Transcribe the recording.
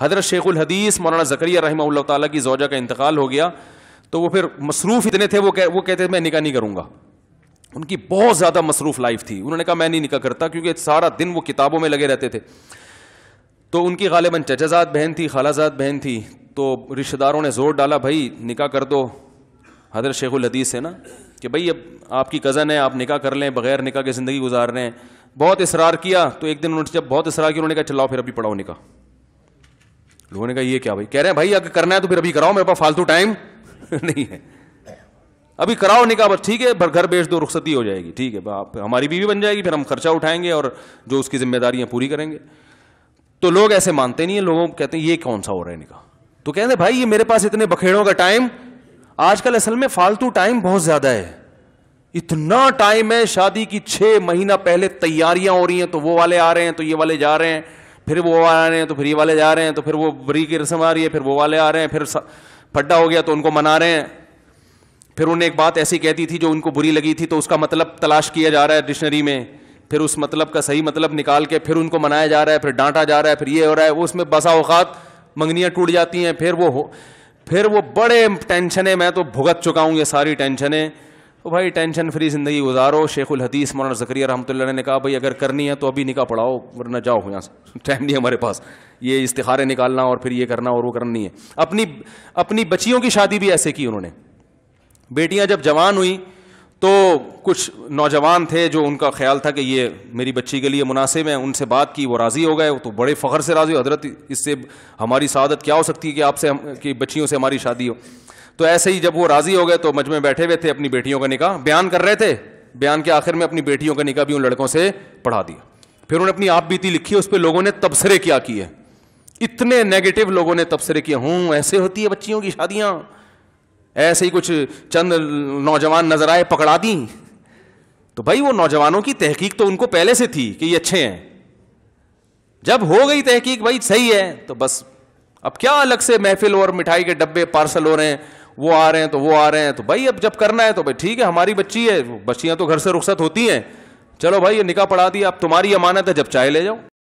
हजरत शेख हदीस मौलाना जकरिया रही ताला की जोजा का इंतकाल हो गया तो वो फिर मसरूफ़ इतने थे वो कह, वो कहते मैं निका नहीं करूँगा उनकी बहुत ज़्यादा मसरूफ़ लाइफ थी उन्होंने कहा मैं नहीं निका करता क्योंकि सारा दिन वो किताबों में लगे रहते थे तो उनकी गालिबा चजाजाद बहन थी खालाजाद बहन थी तो रिश्तेदारों ने ज़ोर डाला भाई निका कर दो हजरत शेख उलहदीस है ना कि भाई अब आपकी कज़न है आप निका कर लें बगैर निका के ज़िंदगी गुजार रहे हैं बहुत इसरार किया तो एक दिन उन्होंने जब बहुत इसरार किया उन्होंने कहा चलाओ फिर अभी पढ़ाओ निका लोगों ने कहा ये क्या भाई कह रहे हैं भाई अगर करना है तो फिर अभी कराओ मेरे पास फालतू टाइम नहीं है अभी कराओ नहीं कहा बस ठीक है घर बेच दो रुखसती हो जाएगी ठीक है आप हमारी बीवी बन जाएगी फिर हम खर्चा उठाएंगे और जो उसकी जिम्मेदारियां पूरी करेंगे तो लोग ऐसे मानते नहीं है लोगों कहते हैं ये कौन सा हो रहा है निका तो कहते भाई ये मेरे पास इतने बखेड़ों का टाइम आजकल असल में फालतू टाइम बहुत ज्यादा है इतना टाइम है शादी की छह महीना पहले तैयारियां हो रही हैं तो वो वाले आ रहे हैं तो ये वाले जा रहे हैं फिर वो आ रहे हैं तो फिर ये वाले जा रहे हैं तो फिर वो बरी की रस्म आ रही है फिर वो वाले आ रहे हैं फिर फड्डा हो गया तो उनको मना रहे हैं फिर उन्हें एक बात ऐसी कहती थी जो उनको बुरी लगी थी तो उसका मतलब तलाश किया जा रहा है डिक्शनरी में फिर उस मतलब का सही मतलब निकाल के फिर उनको मनाया जा रहा है फिर डांटा जा रहा है फिर ये हो रहा है वो उसमें बसा अवकात मंगनियाँ टूट जाती हैं फिर वो हो फिर वो बड़े टेंशन है मैं तो भुगत चुका हूँ ये सारी टेंशनें तो भाई टेंशन फ्री ज़िंदगी गुजारो उल हदीस मौलाना जकरिया रहमत ने कहा भाई अगर करनी है तो अभी निकाह पढ़ाओ वरना जाओ यहाँ से टाइम नहीं हमारे पास ये इस्तारे निकालना और फिर ये करना और वो करनी है अपनी अपनी बच्चियों की शादी भी ऐसे की उन्होंने बेटियाँ जब जवान हुई तो कुछ नौजवान थे जो उनका ख्याल था कि ये मेरी बच्ची के लिए मुनासिब है उनसे बात की वो राज़ी हो गए तो बड़े फ़खर से राज़ी हजरत इससे हमारी शादत क्या हो सकती है कि आपसे हम कि बच्चियों से हमारी शादी हो तो ऐसे ही जब वो राजी हो गए तो मजमे बैठे हुए थे अपनी बेटियों का निकाह बयान कर रहे थे बयान के आखिर में अपनी बेटियों का निकाह भी उन लड़कों से पढ़ा दिया फिर उन्होंने अपनी आप बीती लिखी उस पर लोगों ने तबसरे क्या किए इतने नेगेटिव लोगों ने तबसरे किए हूँ ऐसे होती है बच्चियों की शादियाँ ऐसे ही कुछ चंद नौजवान नजर आए पकड़ा दी तो भाई वो नौजवानों की तहकीक तो उनको पहले से थी कि ये अच्छे हैं जब हो गई तहकीक भाई सही है तो बस अब क्या अलग से महफिल और मिठाई के डब्बे पार्सल हो रहे हैं वो आ रहे हैं तो वो आ रहे हैं तो भाई अब जब करना है तो भाई ठीक है हमारी बच्ची है बच्चियाँ तो घर से रुख्सत होती हैं चलो भाई ये निकाह पढ़ा दिया अब तुम्हारी अमानत है जब चाहे ले जाओ